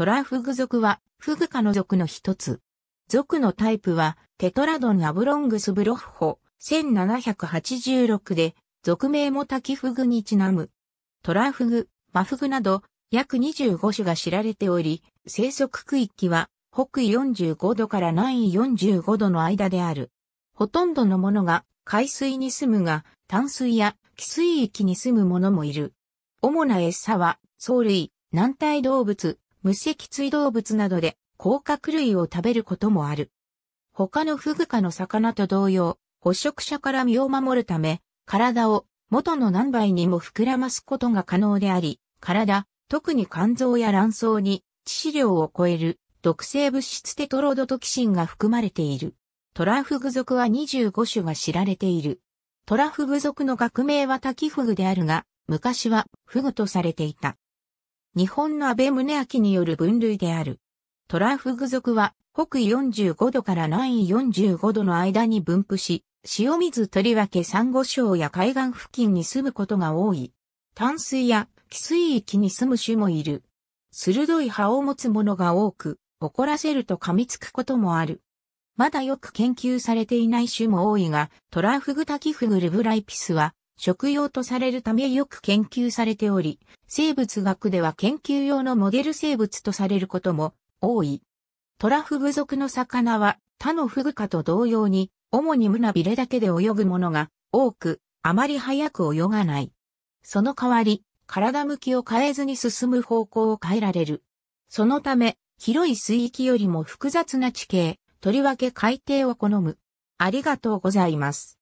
トラフグ属は、フグ科の属の一つ。属のタイプは、テトラドンアブロングスブロッホ、1786で、属名も滝フグにちなむ。トラフグ、マフグなど、約25種が知られており、生息区域は、北緯45度から南緯45度の間である。ほとんどのものが海水に住むが、淡水や寄水域に住むものもいる。主な餌は、藻類、軟体動物、無脊椎動物などで甲殻類を食べることもある。他のフグ科の魚と同様、捕食者から身を守るため、体を元の何倍にも膨らますことが可能であり、体、特に肝臓や卵巣に致死量を超える毒性物質テトロドトキシンが含まれている。トラフグ属は25種が知られている。トラフグ属の学名はタキフグであるが、昔はフグとされていた。日本の安倍宗明による分類である。トラフグ属は北緯45度から南緯45度の間に分布し、塩水とりわけ珊瑚礁や海岸付近に住むことが多い。淡水や寄水域に住む種もいる。鋭い葉を持つものが多く、怒らせると噛みつくこともある。まだよく研究されていない種も多いが、トラフグタキフグルブライピスは食用とされるためよく研究されており、生物学では研究用のモデル生物とされることも多い。トラフグ属の魚は他のフグ科と同様に、主に胸びれだけで泳ぐものが多く、あまり早く泳がない。その代わり、体向きを変えずに進む方向を変えられる。そのため、広い水域よりも複雑な地形、とりわけ海底を好む。ありがとうございます。